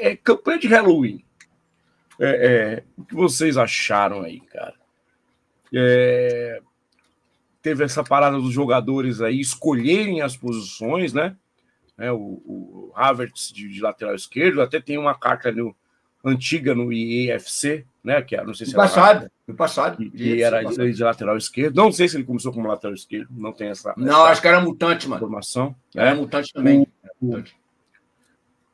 É, é, campanha de Halloween. É, é, o que vocês acharam aí, cara? É, teve essa parada dos jogadores aí escolherem as posições, né? É, o, o Havertz de, de, lateral esquerdo, até tem uma carta no, antiga no IEFC, né? Que era, não sei se no passado, no passado. E era passado. de lateral esquerdo. Não sei se ele começou como lateral esquerdo, não tem essa. Não, essa acho que era mutante, mano. Formação. Era né? mutante também. O,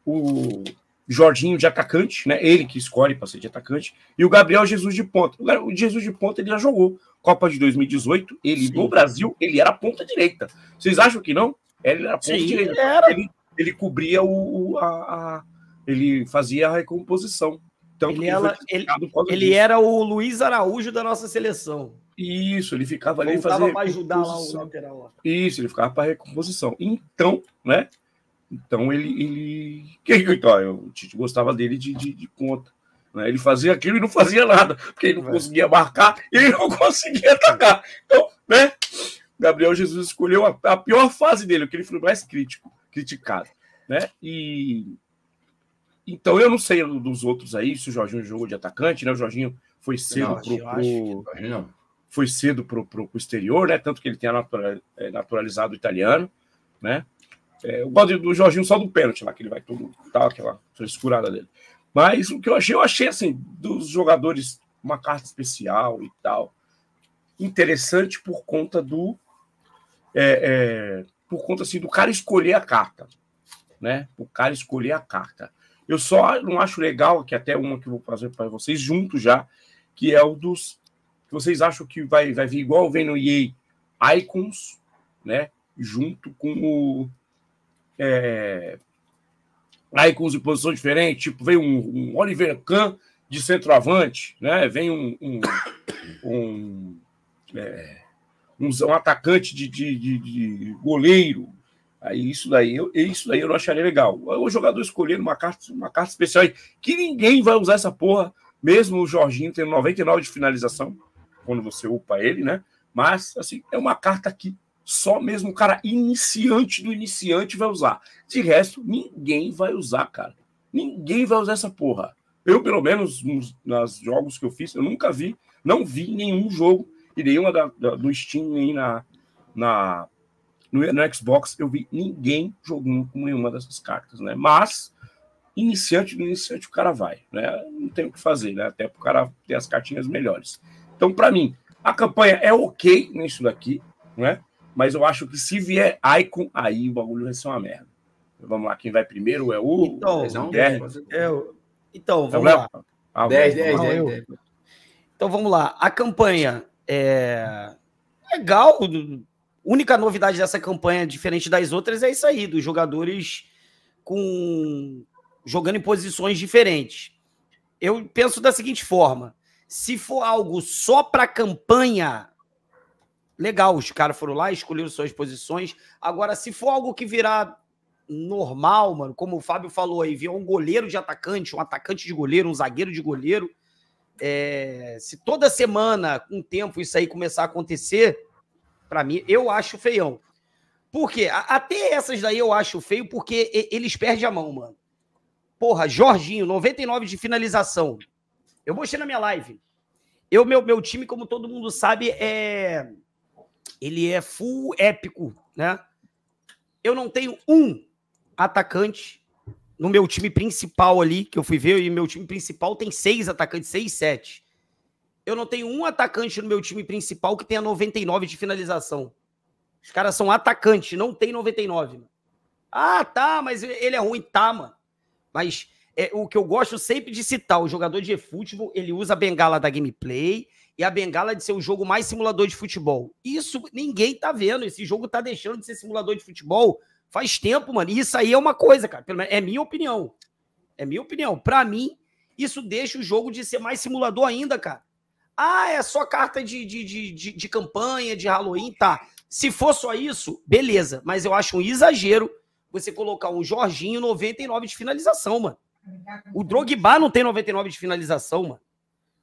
o, Jorginho de atacante, né? Ele que escolhe para ser de atacante, e o Gabriel Jesus de ponta. O Jesus de ponta ele já jogou Copa de 2018, ele Sim. no Brasil, ele era ponta direita. Vocês acham que não? Ele era ponta Sim, direita. Era. Ele, ele cobria o a, a, ele fazia a recomposição. Tanto ele, ela, ele, ele era o Luiz Araújo da nossa seleção. Isso, ele ficava Voltava ali fazendo. para ajudar lá o lateral. Isso, ele ficava para recomposição. Então, né? Então ele. ele... Quem, o Tite gostava dele de, de, de conta. Né? Ele fazia aquilo e não fazia nada, porque ele não é. conseguia marcar e ele não conseguia atacar. Então, né? Gabriel Jesus escolheu a, a pior fase dele, o que ele foi mais crítico, criticado. Né? E então eu não sei dos outros aí se o Jorginho jogou de atacante, né? O Jorginho foi cedo para pro, foi cedo pro, pro, exterior, né? Tanto que ele tem é, naturalizado italiano, né? É, eu gosto do Jorginho só do pênalti lá, que ele vai todo tá, aquela frescurada dele. Mas o que eu achei, eu achei assim, dos jogadores, uma carta especial e tal. Interessante por conta do. É, é, por conta assim, do cara escolher a carta. Né? O cara escolher a carta. Eu só não acho legal, que até uma que eu vou fazer para vocês junto já, que é o dos. Que vocês acham que vai, vai vir igual vem no EA Icons, né? Junto com o é, aí com posição diferentes tipo, vem um, um Oliver Kahn de centroavante, né? Vem um, um, um, é, um atacante de, de, de, de, goleiro. Aí isso daí, eu, isso daí eu não acharia legal. O jogador escolhendo uma carta, uma carta especial aí, que ninguém vai usar essa porra, mesmo o Jorginho tendo 99 de finalização, quando você upa ele, né? Mas, assim, é uma carta que só mesmo o cara iniciante do iniciante vai usar. De resto, ninguém vai usar, cara. Ninguém vai usar essa porra. Eu, pelo menos, nos, nos jogos que eu fiz, eu nunca vi, não vi nenhum jogo e nenhuma da, da, do Steam aí na, na, no, no Xbox, eu vi ninguém jogando com nenhuma dessas cartas, né? Mas iniciante do iniciante o cara vai, né? Não tem o que fazer, né? Até para o cara ter as cartinhas melhores. Então, para mim, a campanha é ok nisso daqui, né? Mas eu acho que se vier Icon aí, o bagulho vai ser uma merda. Vamos lá, quem vai primeiro é o. Então, é, então vamos lá. 10, 10, 10, Então vamos lá. A campanha é legal. Única novidade dessa campanha, diferente das outras, é isso aí, dos jogadores com jogando em posições diferentes. Eu penso da seguinte forma: se for algo só para campanha, legal, os caras foram lá, escolheram suas posições. Agora, se for algo que virar normal, mano, como o Fábio falou aí, virar um goleiro de atacante, um atacante de goleiro, um zagueiro de goleiro, é, se toda semana, com o tempo, isso aí começar a acontecer, para mim, eu acho feião. Por quê? Até essas daí eu acho feio porque eles perdem a mão, mano. Porra, Jorginho, 99 de finalização. Eu mostrei na minha live. Eu, meu, meu time, como todo mundo sabe, é ele é full épico, né? Eu não tenho um atacante no meu time principal ali, que eu fui ver, e meu time principal tem seis atacantes, seis, sete. Eu não tenho um atacante no meu time principal que tenha 99 de finalização. Os caras são atacantes, não tem 99. Ah, tá, mas ele é ruim, tá, mano. Mas é, o que eu gosto sempre de citar, o jogador de futebol, ele usa a bengala da gameplay, e a Bengala de ser o jogo mais simulador de futebol. Isso ninguém tá vendo. Esse jogo tá deixando de ser simulador de futebol faz tempo, mano. E isso aí é uma coisa, cara. Pelo menos é minha opinião. É minha opinião. Para mim, isso deixa o jogo de ser mais simulador ainda, cara. Ah, é só carta de, de, de, de, de campanha, de Halloween, tá. Se for só isso, beleza. Mas eu acho um exagero você colocar um Jorginho 99 de finalização, mano. O Drogba não tem 99 de finalização, mano.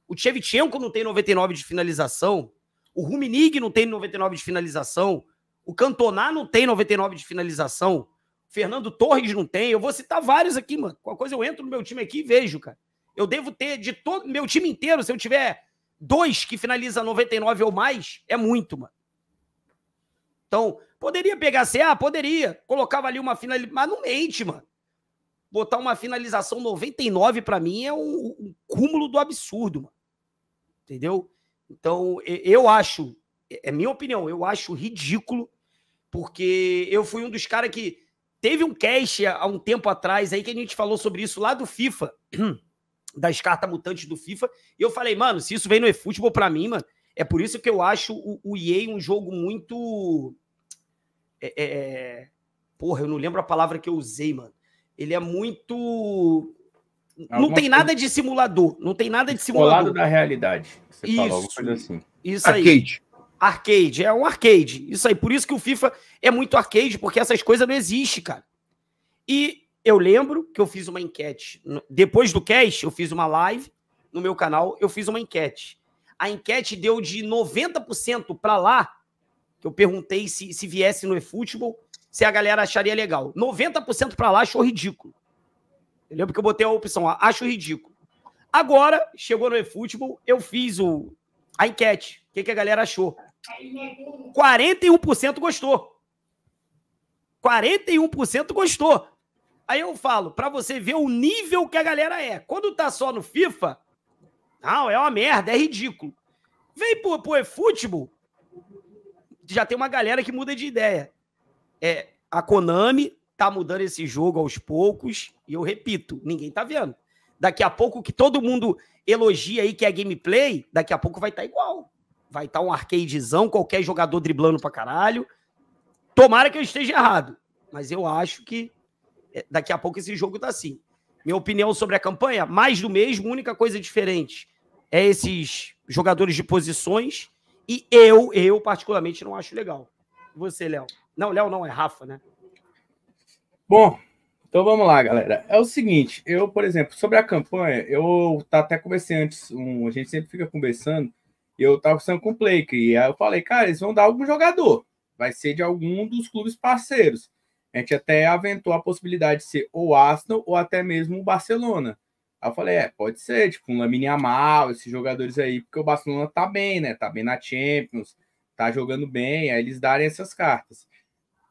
O Shevchenko não tem 99 de finalização. O Ruminig não tem 99 de finalização. O Cantoná não tem 99 de finalização. Fernando Torres não tem. Eu vou citar vários aqui, mano. Qualquer coisa eu entro no meu time aqui e vejo, cara. Eu devo ter de todo meu time inteiro, se eu tiver dois que finaliza 99 ou mais, é muito, mano. Então, poderia pegar CA? Poderia. Colocava ali uma finalização. Mas não mente, mano. Botar uma finalização 99 para mim é um, um cúmulo do absurdo, mano entendeu? Então, eu acho, é, é minha opinião, eu acho ridículo, porque eu fui um dos caras que teve um cast há um tempo atrás aí que a gente falou sobre isso lá do FIFA, das cartas mutantes do FIFA, e eu falei, mano, se isso vem no eFootball pra mim, mano, é por isso que eu acho o, o EA um jogo muito... É, é, é... Porra, eu não lembro a palavra que eu usei, mano. Ele é muito Alguma não tem coisa... nada de simulador. Não tem nada de simulador. Colado da realidade. Você isso, falou alguma coisa assim. Isso arcade. aí. Arcade. Arcade, é um arcade. Isso aí. Por isso que o FIFA é muito arcade, porque essas coisas não existem, cara. E eu lembro que eu fiz uma enquete. Depois do cast, eu fiz uma live no meu canal, eu fiz uma enquete. A enquete deu de 90% para lá, que eu perguntei se, se viesse no eFootball, se a galera acharia legal. 90% para lá achou ridículo. Eu lembro que eu botei a opção A. acho ridículo. Agora, chegou no eFootball, eu fiz o, a enquete. O que, que a galera achou? 41% gostou. 41% gostou. Aí eu falo, para você ver o nível que a galera é. Quando tá só no FIFA, não, é uma merda, é ridículo. Vem pro, pro eFootball, já tem uma galera que muda de ideia. É, a Konami tá mudando esse jogo aos poucos. E eu repito, ninguém tá vendo. Daqui a pouco que todo mundo elogia aí que é gameplay, daqui a pouco vai estar tá igual. Vai estar tá um arcadezão, qualquer jogador driblando pra caralho. Tomara que eu esteja errado. Mas eu acho que é, daqui a pouco esse jogo tá assim. Minha opinião sobre a campanha, mais do mesmo, única coisa diferente é esses jogadores de posições e eu, eu particularmente não acho legal. Você, Léo. Não, Léo não, é Rafa, né? Bom, então vamos lá, galera. É o seguinte, eu, por exemplo, sobre a campanha, eu tá até conversei antes, um, a gente sempre fica conversando, e eu tava conversando com o Play, e aí eu falei, cara, eles vão dar algum jogador, vai ser de algum dos clubes parceiros. A gente até aventou a possibilidade de ser ou Arsenal ou até mesmo o Barcelona. Aí eu falei, é, pode ser, tipo, um Lamine Amal, esses jogadores aí, porque o Barcelona tá bem, né? Tá bem na Champions, tá jogando bem, aí eles darem essas cartas.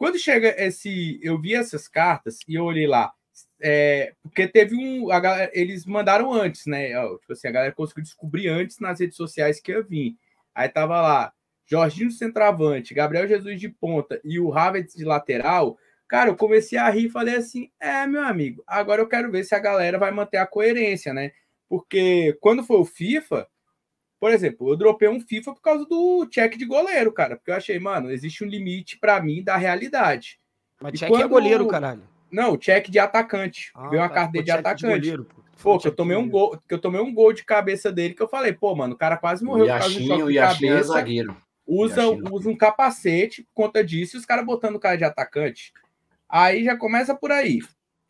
Quando chega esse. Eu vi essas cartas e eu olhei lá. É, porque teve um. Galera, eles mandaram antes, né? Tipo assim, a galera conseguiu descobrir antes nas redes sociais que ia vir. Aí tava lá, Jorginho centroavante, Gabriel Jesus de ponta e o Havertz de lateral. Cara, eu comecei a rir e falei assim: é, meu amigo, agora eu quero ver se a galera vai manter a coerência, né? Porque quando foi o FIFA, por exemplo, eu dropei um FIFA por causa do check de goleiro, cara. Porque eu achei, mano, existe um limite para mim da realidade. Mas e check é quando... é goleiro, caralho. Não, check de atacante. Ah, Veio uma tá. carteira tipo, de atacante. De goleiro, pô. Pô, que eu tomei um gol, que eu tomei um gol de cabeça dele que eu falei, pô, mano, o cara quase morreu por causa do choque de é cabeça. É zagueiro. Usa, é usa um capacete por conta disso e os caras botando o cara de atacante. Aí já começa por aí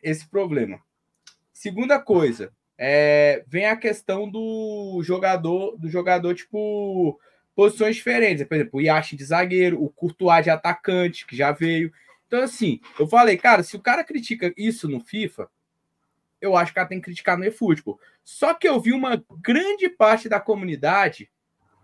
esse problema. Segunda coisa, é, vem a questão do jogador, do jogador tipo posições diferentes, por exemplo, o Yashi de zagueiro, o Courtois de atacante que já veio. Então assim, eu falei, cara, se o cara critica isso no FIFA, eu acho que ela tem que criticar no eFootball. Só que eu vi uma grande parte da comunidade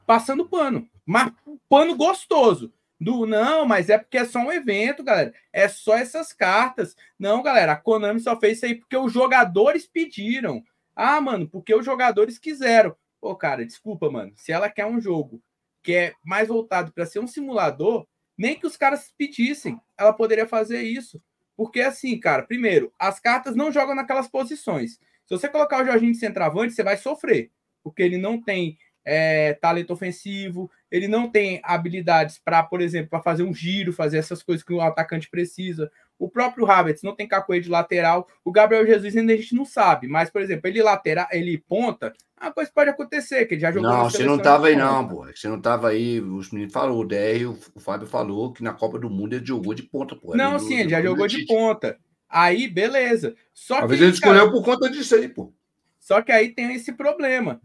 passando pano, mas pano gostoso. Do não, mas é porque é só um evento, galera. É só essas cartas. Não, galera, a Konami só fez isso aí porque os jogadores pediram. Ah, mano, porque os jogadores quiseram. Pô, cara, desculpa, mano. Se ela quer um jogo que é mais voltado para ser um simulador, nem que os caras pedissem, ela poderia fazer isso. Porque assim, cara, primeiro, as cartas não jogam naquelas posições. Se você colocar o Jorginho de centroavante, você vai sofrer, porque ele não tem é, talento ofensivo, ele não tem habilidades para, por exemplo, para fazer um giro, fazer essas coisas que o atacante precisa. O próprio Havertz não tem cacoeira de lateral. O Gabriel Jesus ainda a gente não sabe, mas por exemplo, ele lateral, ele ponta, a coisa pode acontecer, que ele já jogou Não, você não tava aí não, pô. Você não tava aí, os meninos falaram, o DR, o Fábio falou que na Copa do Mundo ele jogou de ponta, pô. Não, sim, ele já jogou de ponta. Aí, beleza. Só Talvez que ele escolheu cara, por conta disso aí, pô. Só que aí tem esse problema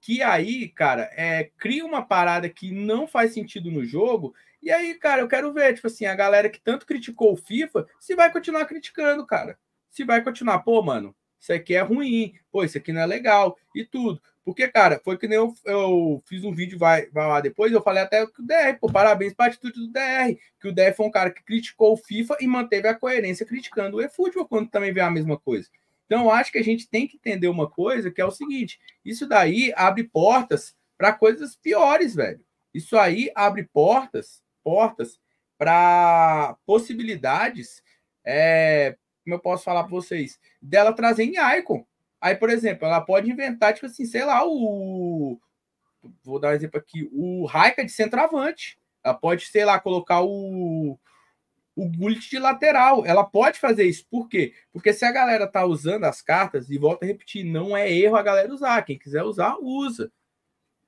que aí, cara, é, cria uma parada que não faz sentido no jogo. E aí, cara, eu quero ver, tipo assim, a galera que tanto criticou o FIFA, se vai continuar criticando, cara. Se vai continuar, pô, mano, isso aqui é ruim, pô, isso aqui não é legal e tudo. Porque, cara, foi que nem eu, eu fiz um vídeo, vai, vai lá depois, eu falei até que o DR, pô, parabéns pra atitude do DR, que o DR foi um cara que criticou o FIFA e manteve a coerência criticando o eFootball quando também vê a mesma coisa. Então, acho que a gente tem que entender uma coisa, que é o seguinte: isso daí abre portas para coisas piores, velho. Isso aí abre portas, portas para possibilidades, é, como eu posso falar para vocês, dela trazer em Icon. Aí, por exemplo, ela pode inventar, tipo assim, sei lá, o. Vou dar um exemplo aqui, o Raika de centroavante. Ela pode, sei lá, colocar o, o Gullit de lateral. Ela pode fazer isso. Por quê? Porque se a galera tá usando as cartas, e volta a repetir, não é erro a galera usar. Quem quiser usar, usa.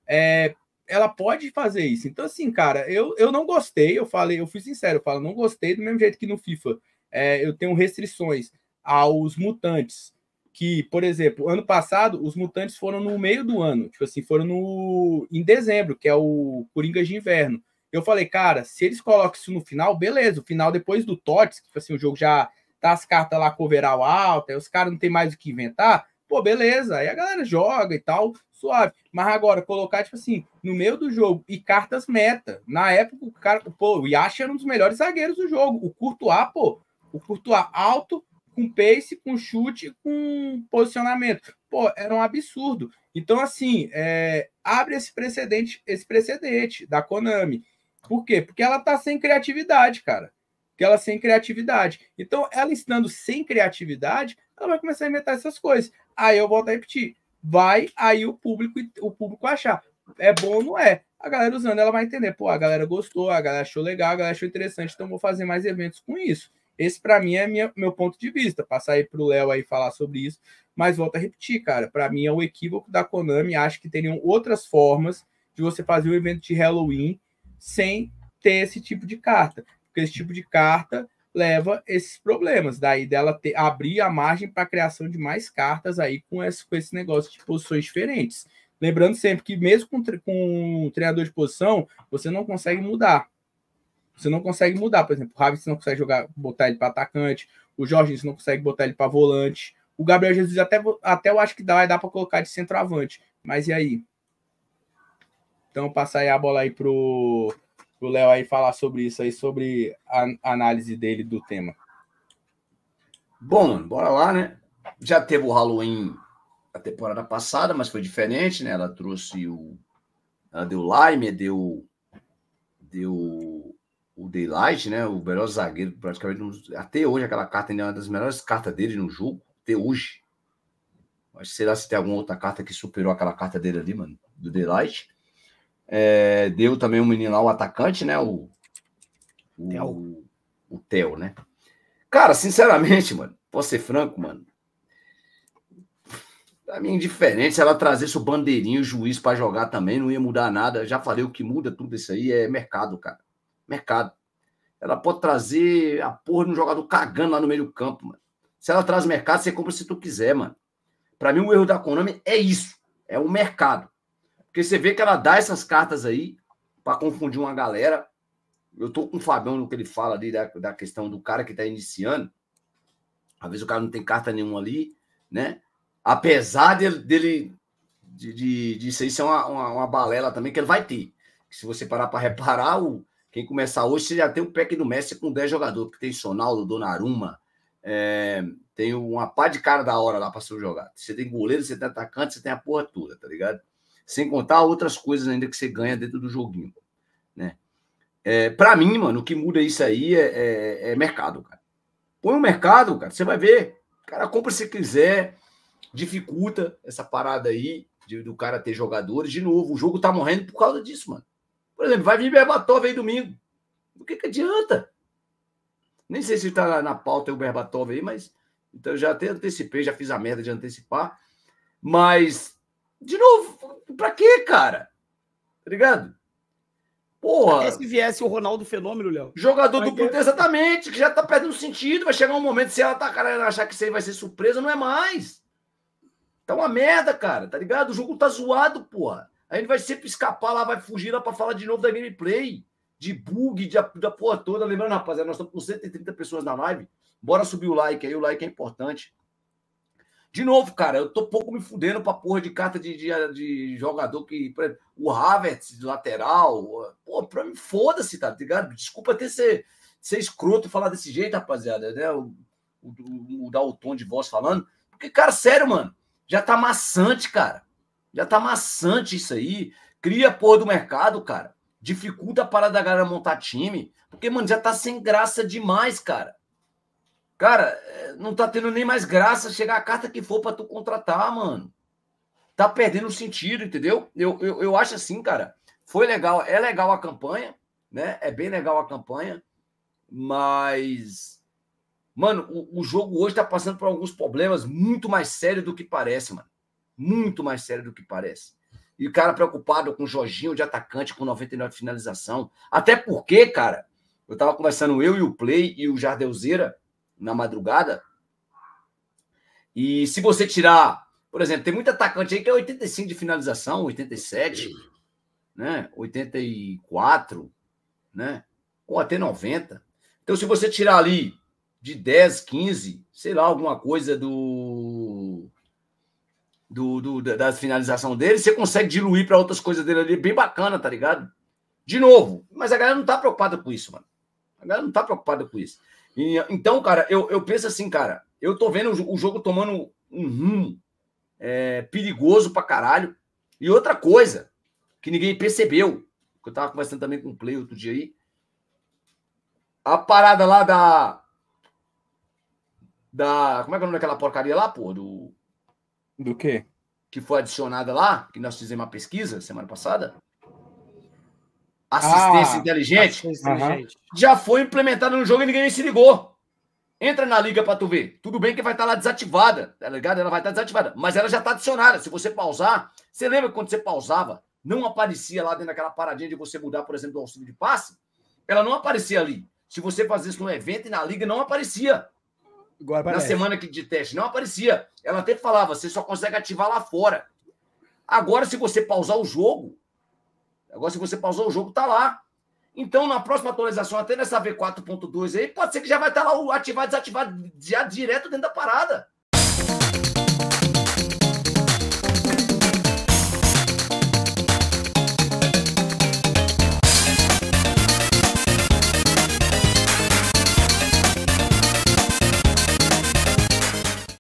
É, ela pode fazer isso. Então, assim, cara, eu, eu não gostei, eu falei, eu fui sincero, eu falo, não gostei, do mesmo jeito que no FIFA é, eu tenho restrições aos mutantes. Que, por exemplo, ano passado, os mutantes foram no meio do ano, tipo assim, foram no em dezembro, que é o Coringa de Inverno. Eu falei, cara, se eles colocam isso no final, beleza. O final depois do Tots, que tipo assim, o jogo já tá as cartas lá com overall alta, aí os caras não tem mais o que inventar, pô, beleza. Aí a galera joga e tal, suave. Mas agora, colocar, tipo assim, no meio do jogo e cartas meta. Na época, o cara, pô, o Yasha era um dos melhores zagueiros do jogo. O curto a pô, o A alto, com pace, com chute, com posicionamento. Pô, era um absurdo. Então, assim, é, abre esse precedente, esse precedente da Konami. Por quê? Porque ela tá sem criatividade, cara. Porque ela sem criatividade. Então, ela estando sem criatividade, ela vai começar a inventar essas coisas. Aí eu volto a repetir. Vai aí o público o público achar. É bom ou não é? A galera usando, ela vai entender. Pô, a galera gostou, a galera achou legal, a galera achou interessante, então vou fazer mais eventos com isso. Esse, para mim, é minha, meu ponto de vista. Passar aí pro Léo aí falar sobre isso. Mas volta a repetir, cara. Para mim, é um equívoco da Konami. Acho que teriam outras formas de você fazer um evento de Halloween sem ter esse tipo de carta, porque esse tipo de carta leva esses problemas, daí dela ter, abrir a margem para a criação de mais cartas aí com esse, com esse negócio de posições diferentes. Lembrando sempre que mesmo com, com um treinador de posição, você não consegue mudar. Você não consegue mudar, por exemplo, o Ravi você não consegue jogar, botar ele para atacante, o Jorge você não consegue botar ele para volante, o Gabriel Jesus até, até eu acho que dá, vai dar para colocar de centroavante, mas e aí? Então, passar aí a bola aí pro o Léo aí falar sobre isso aí, sobre a análise dele do tema. Bom, mano, bora lá, né? Já teve o Halloween a temporada passada, mas foi diferente, né? Ela trouxe o. Ela deu Lime, deu. Deu o Daylight, né? O melhor zagueiro, praticamente. Até hoje, aquela carta ainda é uma das melhores cartas dele no jogo. Até hoje. Mas será se tem alguma outra carta que superou aquela carta dele ali, mano? Do Daylight. É, deu também o um menino lá, o atacante, né? O. O, o Theo, né? Cara, sinceramente, mano, posso ser franco, mano. Pra mim, é indiferente se ela trazesse o bandeirinho, o juiz para jogar também, não ia mudar nada. já falei, o que muda tudo isso aí é mercado, cara. Mercado. Ela pode trazer a porra de um jogador cagando lá no meio do campo, mano. Se ela traz mercado, você compra se tu quiser, mano. Pra mim, o erro da Konami é isso. É o mercado. Porque você vê que ela dá essas cartas aí para confundir uma galera. Eu tô com o Fabião no que ele fala ali da, da questão do cara que tá iniciando. Às vezes o cara não tem carta nenhuma ali, né? Apesar dele, dele de, de, aí ser uma, uma, uma, balela também, que ele vai ter. Se você parar para reparar, o, quem começar hoje, você já tem o pack do Messi com 10 jogadores, que tem Sonaldo, Donnarumma, é, tem uma pá de cara da hora lá para ser jogado. Você tem goleiro, você tem atacante, você tem a porra toda, tá ligado? Sem contar outras coisas ainda que você ganha dentro do joguinho, né? É, para mim, mano, o que muda isso aí é, é, é mercado, cara. Põe o um mercado, cara, você vai ver. Cara, compra se quiser, dificulta essa parada aí de, do cara ter jogadores. De novo, o jogo tá morrendo por causa disso, mano. Por exemplo, vai vir Berbatov aí domingo. O que, que adianta? Nem sei se tá na, na pauta o Berbatov aí, mas. Então já até antecipei, já fiz a merda de antecipar. Mas de novo, pra quê, cara? Tá ligado? Porra. se viesse o Ronaldo Fenômeno, Léo. Jogador do Cruzeiro, exatamente, que já tá perdendo sentido. Vai chegar um momento, se ela tá, cara, achar que isso aí vai ser surpresa, não é mais. Tá uma merda, cara, tá ligado? O jogo tá zoado, porra. A gente vai sempre escapar lá, vai fugir lá pra falar de novo da gameplay, de bug, de, da porra toda. Lembrando, rapaziada, nós estamos com 130 pessoas na live. Bora subir o like aí, o like é importante. De novo, cara, eu tô pouco me fudendo pra porra de carta de, de, de jogador que. O Havertz de lateral. Pô, pra mim, foda-se, tá ligado? Desculpa ter ser, ser escroto falar desse jeito, rapaziada, né? O, mudar o tom de voz falando. Porque, cara, sério, mano, já tá maçante, cara. Já tá maçante isso aí. Cria a porra do mercado, cara. Dificulta a parada da galera montar time. Porque, mano, já tá sem graça demais, cara. Cara, eh, não tá tendo nem mais graça chegar a carta que for para tu contratar, mano. Tá perdendo sentido, entendeu? Eu, eu, eu acho assim, cara. Foi legal, é legal a campanha, né? É bem legal a campanha, mas. Mano, o, o jogo hoje tá passando por alguns problemas muito mais sérios do que parece, mano. Muito mais sério do que parece. E o cara preocupado com o Jorginho de atacante com 99 de finalização. Até porque, cara, eu tava conversando eu e o Play e o Jardelzeira na madrugada. E se você tirar, por exemplo, tem muito atacante aí que é 85 de finalização, 87, né? 84, né? Ou até 90. Então, se você tirar ali de 10, 15, sei lá, alguma coisa do. do, do da finalização dele, você consegue diluir para outras coisas dele ali, bem bacana, tá ligado? De novo, mas a galera não tá preocupada com isso, mano. A galera não tá preocupada com isso. E, então, cara, eu, eu penso assim, cara, eu tô vendo o, jogo tomando um rumo é, perigoso pra caralho. E outra coisa que ninguém percebeu, que eu tava conversando também com o Play outro dia aí, a parada lá da. Da. Como é que é o nome daquela porcaria lá, pô? Do. Do quê? Que foi adicionada lá, que nós fizemos uma pesquisa semana passada assistência ah, inteligente, assistência inteligente. Uhum. já foi implementada no jogo e ninguém se ligou. Entra na liga para tu ver. Tudo bem que vai estar tá lá desativada, tá ligado? Ela vai estar tá desativada, mas ela já está adicionada. Se você pausar, você lembra quando você pausava, não aparecia lá dentro daquela paradinha de você mudar, por exemplo, o auxílio de passe? Ela não aparecia ali. Se você fazia isso no evento e na liga, não aparecia. Agora Na semana de teste, não aparecia. Ela até falava, você só consegue ativar lá fora. Agora, se você pausar o jogo, Agora, se você pausou o jogo, tá lá. Então, na próxima atualização, até nessa V4.2 aí, pode ser que já vai estar tá lá o ativar, desativar já direto dentro da parada.